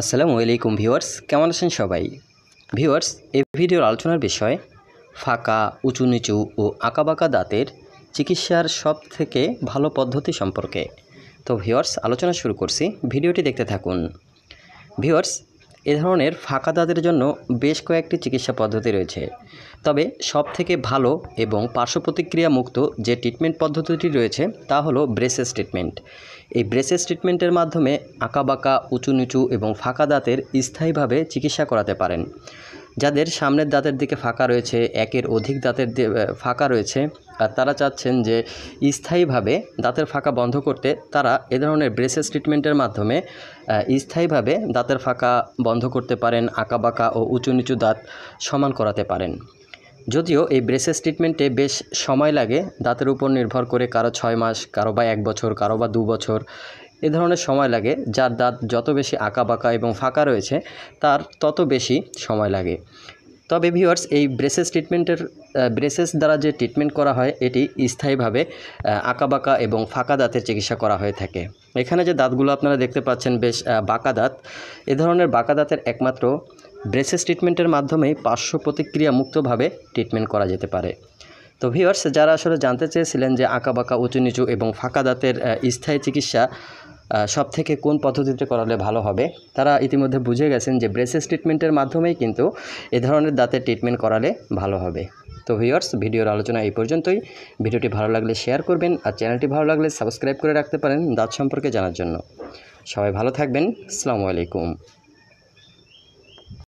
আসসালামু আলাইকুম ভিউয়ার্স কেমন আছেন সবাই ভিউয়ার্স এই ভিডিওর আলোচনার বিষয় ফাঁকা উঁচু নিচু ও আঁকাবাঁকা দাঁতের চিকিৎসার সব থেকে ভালো পদ্ধতি সম্পর্কে তো ভিউয়ার্স আলোচনা শুরু করছি ভিডিওটি দেখতে থাকুন ভিউয়ার্স এ ধরনের ফাঁকা দাঁতের জন্য বেশ কয়েকটি চিকিৎসা পদ্ধতি রয়েছে তবে সব থেকে ভালো এবং পার্শ্ব মুক্ত যে ট্রিটমেন্ট পদ্ধতিটি রয়েছে তা হলো ব্রেসেস ট্রিটমেন্ট এই ব্রেসেস ট্রিটমেন্টের মাধ্যমে আঁকাবাঁকা উঁচু নিচু এবং ফাঁকা দাঁতের স্থায়ীভাবে চিকিৎসা করাতে পারেন যাদের সামনের দাঁতের দিকে ফাঁকা রয়েছে একের অধিক দাঁতের ফাঁকা রয়েছে আর তারা চাচ্ছেন যে স্থায়ীভাবে দাঁতের ফাঁকা বন্ধ করতে তারা এ ধরনের ব্রেসেস ট্রিটমেন্টের মাধ্যমে স্থায়ীভাবে দাঁতের ফাঁকা বন্ধ করতে পারেন আঁকাবাঁকা ও উঁচু নিচু দাঁত সমান করাতে পারেন যদিও এই ব্রেসেস ট্রিটমেন্টে বেশ সময় লাগে দাঁতের উপর নির্ভর করে কারো ছয় মাস কারো বা এক বছর কারো বা দু বছর এ ধরনের সময় লাগে যার দাঁত যত বেশি আঁকা বাঁকা এবং ফাঁকা রয়েছে তার তত বেশি সময় লাগে তবে ভিওয়ার্স এই ব্রেসেস ট্রিটমেন্টের ব্রেসেস দ্বারা যে ট্রিটমেন্ট করা হয় এটি স্থায়ীভাবে আঁকাবাঁকা এবং ফাঁকা দাঁতের চিকিৎসা করা হয়ে থাকে এখানে যে দাঁতগুলো আপনারা দেখতে পাচ্ছেন বেশ বাঁকা দাঁত এ ধরনের বাঁকা দাঁতের একমাত্র ব্রেসেস ট্রিটমেন্টের মাধ্যমেই পার্শ্ব প্রতিক্রিয়া মুক্তভাবে ট্রিটমেন্ট করা যেতে পারে তো ভিওয়ার্স যারা আসলে জানতে চেয়েছিলেন যে বাঁকা উঁচু নিচু এবং ফাঁকা দাঁতের স্থায়ী চিকিৎসা সব থেকে কোন পদ্ধতিতে করালে ভালো হবে তারা ইতিমধ্যে বুঝে গেছেন যে ব্রেসেস ট্রিটমেন্টের মাধ্যমেই কিন্তু এ ধরনের দাঁতের ট্রিটমেন্ট করালে ভালো হবে তো ভিউয়ার্স ভিডিওর আলোচনা এই পর্যন্তই ভিডিওটি ভালো লাগলে শেয়ার করবেন আর চ্যানেলটি ভালো লাগলে সাবস্ক্রাইব করে রাখতে পারেন দাঁত সম্পর্কে জানার জন্য সবাই ভালো থাকবেন আসসালামু আলাইকুম